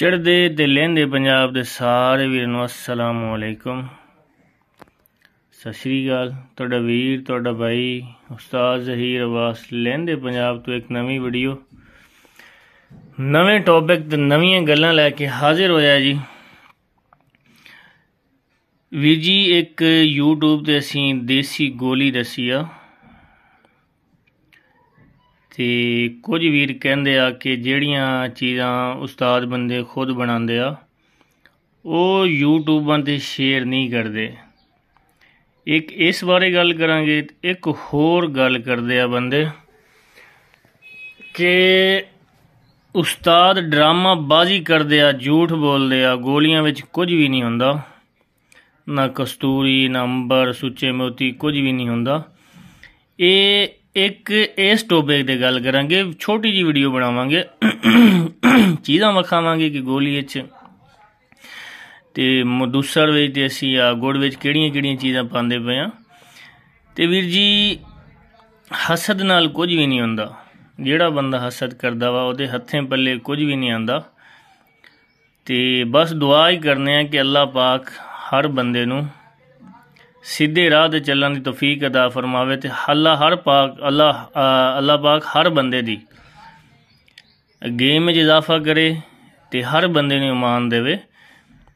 ਚੜਦੇ ਤੇ ਲਹਿੰਦੇ ਪੰਜਾਬ ਦੇ ਸਾਰੇ ਵੀਰ ਨੂੰ ਅਸਲਾਮੁ ਅਲੈਕੁਮ ਸਤਿ ਸ਼੍ਰੀ ਅਕਾਲ ਤੁਹਾਡਾ ਵੀਰ ਤੁਹਾਡਾ ਭਾਈ ਉਸਤਾਦ ਜ਼ਹੀਰ ਅਬਾਸ ਲਹਿੰਦੇ ਪੰਜਾਬ ਤੋਂ ਇੱਕ ਨਵੀਂ ਵੀਡੀਓ ਨਵੇਂ ਟੌਪਿਕ ਤੇ ਨਵੀਆਂ ਗੱਲਾਂ ਲੈ ਕੇ ਹਾਜ਼ਰ ਹੋਇਆ ਜੀ ਵੀ ਜੀ ਇੱਕ YouTube ਤੇ ਅਸੀਂ ਦੇਸੀ ਗੋਲੀ ਦੱਸੀ ਆ ਤੇ ਕੁਝ ਵੀਰ ਕਹਿੰਦੇ ਆ ਕਿ ਜਿਹੜੀਆਂ ਚੀਜ਼ਾਂ ਉਸਤਾਦ ਬੰਦੇ ਖੁਦ ਬਣਾਉਂਦੇ ਆ ਉਹ ਯੂਟਿਊਬਾਂ ਤੇ ਸ਼ੇਅਰ ਨਹੀਂ ਕਰਦੇ ਇੱਕ ਇਸ ਬਾਰੇ ਗੱਲ ਕਰਾਂਗੇ ਇੱਕ ਹੋਰ ਗੱਲ ਕਰਦੇ ਆ ਬੰਦੇ ਕਿ ਉਸਤਾਦ ਡਰਾਮਾ ਬਾਜ਼ੀ ਕਰਦੇ ਆ ਝੂਠ ਬੋਲਦੇ ਆ ਗੋਲੀਆਂ ਵਿੱਚ ਕੁਝ ਵੀ ਨਹੀਂ ਹੁੰਦਾ ਨਾ ਕਸਤੂਰੀ ਨੰਬਰ ਸੁੱਚੇ ਮੋਤੀ ਕੁਝ ਵੀ ਨਹੀਂ ਹੁੰਦਾ ਇਹ ਇੱਕ ਇਸ ਟੋਪਿਕ ਤੇ ਗੱਲ ਕਰਾਂਗੇ ਛੋਟੀ ਜੀ ਵੀਡੀਓ ਬਣਾਵਾਂਗੇ ਚੀਜ਼ਾਂ ਵਿਖਾਵਾਂਗੇ ਕਿ ਗੋਲੀ ਵਿੱਚ ਤੇ ਮਦੂਸਰ ਵਿੱਚ ਤੇ ਅਸੀਂ ਆ ਗੁੜ ਵਿੱਚ ਕਿਹੜੀਆਂ-ਕਿਹੜੀਆਂ ਚੀਜ਼ਾਂ ਪਾਉਂਦੇ ਪਏ ਆ ਤੇ ਵੀਰ ਜੀ ਹਸਦ ਨਾਲ ਕੁਝ ਵੀ ਨਹੀਂ ਹੁੰਦਾ ਜਿਹੜਾ ਬੰਦਾ ਹਸਦ ਕਰਦਾ ਵਾ ਉਹਦੇ ਹੱਥੇ ਪੱਲੇ ਕੁਝ ਵੀ ਨਹੀਂ ਆਂਦਾ ਤੇ ਬਸ ਦੁਆ ਹੀ ਕਰਨੇ ਆ ਕਿ ਅੱਲਾਹ ਪਾਕ ਹਰ ਬੰਦੇ ਨੂੰ ਸਿੱਧੇ ਰਾਹ ਤੇ ਚੱਲਣ ਦੀ ਤੋਫੀਕ ਅਦਾ ਫਰਮਾਵੇ ਤੇ ਹੱਲਾ ਹਰ ਪਾਕ ਅੱਲਾ ਅੱਲਾ ਪਾਕ ਹਰ ਬੰਦੇ ਦੀ ਗੇਮ ਵਿੱਚ ਇਜ਼ਾਫਾ ਕਰੇ ਤੇ ਹਰ ਬੰਦੇ ਨੂੰ ਇਮਾਨ ਦੇਵੇ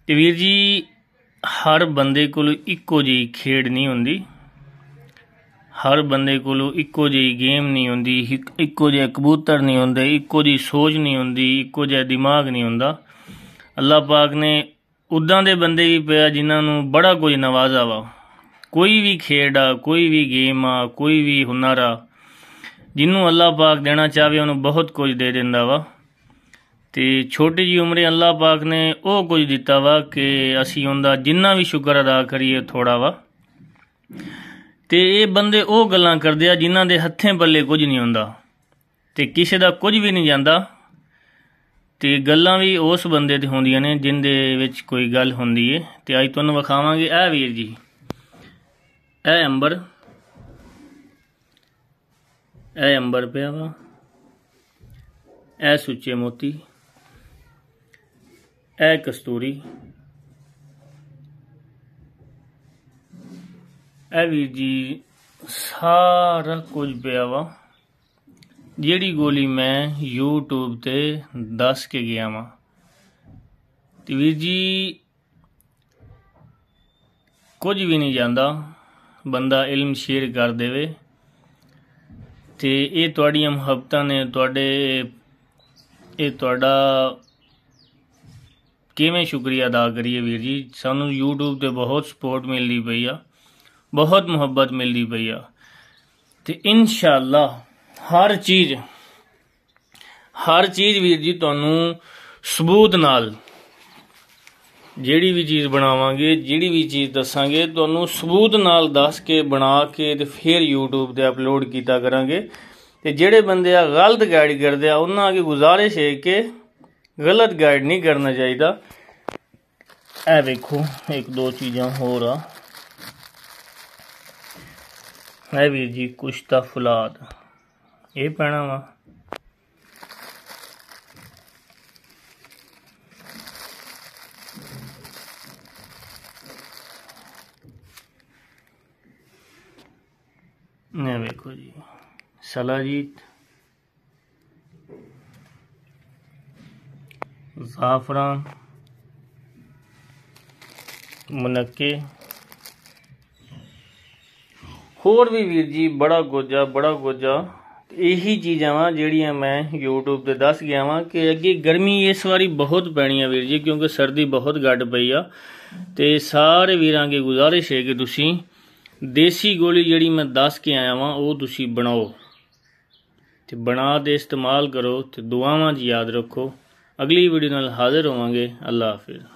ਤੇ ਵੀਰ ਜੀ ਹਰ ਬੰਦੇ ਕੋਲ ਇੱਕੋ ਜਿਹੀ ਖੇਡ ਨਹੀਂ ਹੁੰਦੀ ਹਰ ਬੰਦੇ ਕੋਲ ਇੱਕੋ ਜਿਹੀ ਗੇਮ ਨਹੀਂ ਹੁੰਦੀ ਇੱਕੋ ਜਿਹਾ ਕਬੂਤਰ ਨਹੀਂ ਹੁੰਦੇ ਇੱਕੋ ਜਿਹੀ ਸੋਚ ਨਹੀਂ ਹੁੰਦੀ ਇੱਕੋ ਜਿਹਾ ਦਿਮਾਗ ਨਹੀਂ ਹੁੰਦਾ ਅੱਲਾਹ ਪਾਕ ਨੇ ਉਦਾਂ ਦੇ ਬੰਦੇ ਵੀ ਪਿਆ ਜਿਨ੍ਹਾਂ ਨੂੰ ਬੜਾ ਕੁਝ ਨਵਾਜ਼ਾ ਵਾ ਕੋਈ ਵੀ ਖੇਡ ਆ ਕੋਈ ਵੀ ਗੇਮ ਆ ਕੋਈ ਵੀ ਹੁਨਰ ਆ ਜਿਹਨੂੰ ਅੱਲਾਹ ਪਾਕ ਦੇਣਾ ਚਾਹਵੇ ਉਹਨੂੰ ਬਹੁਤ ਕੁਝ ਦੇ ਦਿੰਦਾ ਵਾ ਤੇ ਛੋਟੀ ਜੀ ਉਮਰੇ ਅੱਲਾਹ ਪਾਕ ਨੇ ਉਹ ਕੁਝ ਦਿੱਤਾ ਵਾ ਕਿ ਅਸੀਂ ਉਹਦਾ ਜਿੰਨਾ ਵੀ ਸ਼ੁਕਰ ਅਦਾ ਕਰੀਏ ਥੋੜਾ ਵਾ ਤੇ ਇਹ ਬੰਦੇ ਉਹ ਗੱਲਾਂ ਕਰਦੇ ਆ ਜਿਨ੍ਹਾਂ ਦੇ ਹੱਥੇ ਬੱਲੇ ਕੁਝ ਨਹੀਂ ਹੁੰਦਾ ਤੇ ਕਿਸੇ ਦਾ ਕੁਝ ਵੀ ਨਹੀਂ ਜਾਂਦਾ ਤੇ ਗੱਲਾਂ ਵੀ ਉਸ ਬੰਦੇ ਤੇ ਹੁੰਦੀਆਂ ਨੇ ਜਿੰਦੇ ਵਿੱਚ ਕੋਈ ਗੱਲ ਹੁੰਦੀ ਏ ਤੇ ਅੱਜ ਤੁਹਾਨੂੰ ਵਿਖਾਵਾਂਗੇ ਇਹ ਵੀਰ ਜੀ ਇਹ ਅੰਬਰ ਇਹ ਅੰਬਰ ਪਿਆ ਵਾ ਇਹ ਸੁੱਚੇ ਮੋਤੀ ਇਹ ਕਸਤੂਰੀ ਇਹ ਵੀ ਜੀ ਸਾਰਾ ਕੁਝ ਪਿਆ ਵਾ ਜਿਹੜੀ ਗੋਲੀ ਮੈਂ YouTube ਤੇ ਦੱਸ ਕੇ ਗਿਆ ਵਾਂ ਤੇ ਵੀਰ ਜੀ ਕੁਝ ਵੀ ਨਹੀਂ ਜਾਂਦਾ ਬੰਦਾ ਇਲਮ ਸ਼ੇਅਰ ਕਰ ਦੇਵੇ ਤੇ ਇਹ ਤੁਹਾਡੀਆਂ ਮੁਹੱਬਤਾਂ ਨੇ ਤੁਹਾਡੇ ਇਹ ਤੁਹਾਡਾ ਕਿਵੇਂ ਸ਼ੁਕਰੀਆ ਅਦਾ ਕਰੀਏ ਵੀਰ ਜੀ ਸਾਨੂੰ YouTube ਤੇ ਬਹੁਤ ਸਪੋਰਟ ਮਿਲਦੀ ਪਈ ਆ ਬਹੁਤ ਮੁਹੱਬਤ ਮਿਲਦੀ ਪਈ ਆ ਤੇ ਇਨਸ਼ਾਅੱਲਾ ਹਰ ਚੀਜ਼ ਹਰ ਚੀਜ਼ ਵੀਰ ਜੀ ਤੁਹਾਨੂੰ ਸਬੂਤ ਨਾਲ ਜਿਹੜੀ ਵੀ ਚੀਜ਼ ਬਣਾਵਾਂਗੇ ਜਿਹੜੀ ਵੀ ਚੀਜ਼ ਦੱਸਾਂਗੇ ਤੁਹਾਨੂੰ ਸਬੂਤ ਨਾਲ ਦੱਸ ਕੇ ਬਣਾ ਕੇ ਤੇ ਫਿਰ YouTube ਤੇ ਅਪਲੋਡ ਕੀਤਾ ਕਰਾਂਗੇ ਤੇ ਜਿਹੜੇ ਬੰਦੇ ਆ ਗਲਤ ਗਾਈਡ ਕਰਦੇ ਆ ਉਹਨਾਂ ਅਗੇ ਗੁਜ਼ਾਰਿਸ਼ ਹੈ ਕਿ ਗਲਤ ਗਾਈਡ ਨਹੀਂ ਕਰਨਾ ਚਾਹੀਦਾ ਐ ਵੇਖੋ ਇੱਕ ਦੋ ਚੀਜ਼ਾਂ ਹੋਰ ਆ ਹੈ ਵੀਰ ਜੀ ਕੁਛ ਤਾਂ ਫੁਲਾਦ ਇਹ ਪੈਣਾ ਵਾ ਇਹ ਵੇਖੋ ਜੀ ਸਲਾਜੀਤ ਜ਼ਾਫਰਾਂ ਮਨਕੇ ਹੋਰ ਵੀ ਵੀਰ ਜੀ ਬੜਾ ਗੋਜਾ ਬੜਾ ਗੋਜਾ ਇਹੀ ਚੀਜ਼ਾਂ ਵਾਂ ਜਿਹੜੀਆਂ ਮੈਂ YouTube ਤੇ ਦੱਸ ਗਿਆ ਵਾਂ ਕਿ ਅੱਗੇ ਗਰਮੀ ਇਸ ਵਾਰੀ ਬਹੁਤ ਪੈਣੀ ਆ ਵੀਰ ਜੀ ਕਿਉਂਕਿ ਸਰਦੀ ਬਹੁਤ ਘਟ ਪਈ ਆ ਤੇ ਸਾਰੇ ਵੀਰਾਂ ਅੱਗੇ ਗੁਜ਼ਾਰਿਸ਼ ਹੈ ਕਿ ਤੁਸੀਂ ਦੇਸੀ ਗੋਲੀ ਜਿਹੜੀ ਮੈਂ ਦੱਸ ਕੇ ਆਇਆ ਵਾਂ ਉਹ ਤੁਸੀਂ ਬਣਾਓ ਤੇ ਬਣਾ ਦੇ ਇਸਤੇਮਾਲ ਕਰੋ ਤੇ ਦੁਆਵਾਂ ਜੀ ਯਾਦ ਰੱਖੋ ਅਗਲੀ ਵੀਡੀਓ ਨਾਲ ਹਾਜ਼ਰ ਹੋਵਾਂਗੇ ਅੱਲਾ ਹਾਫਿਜ਼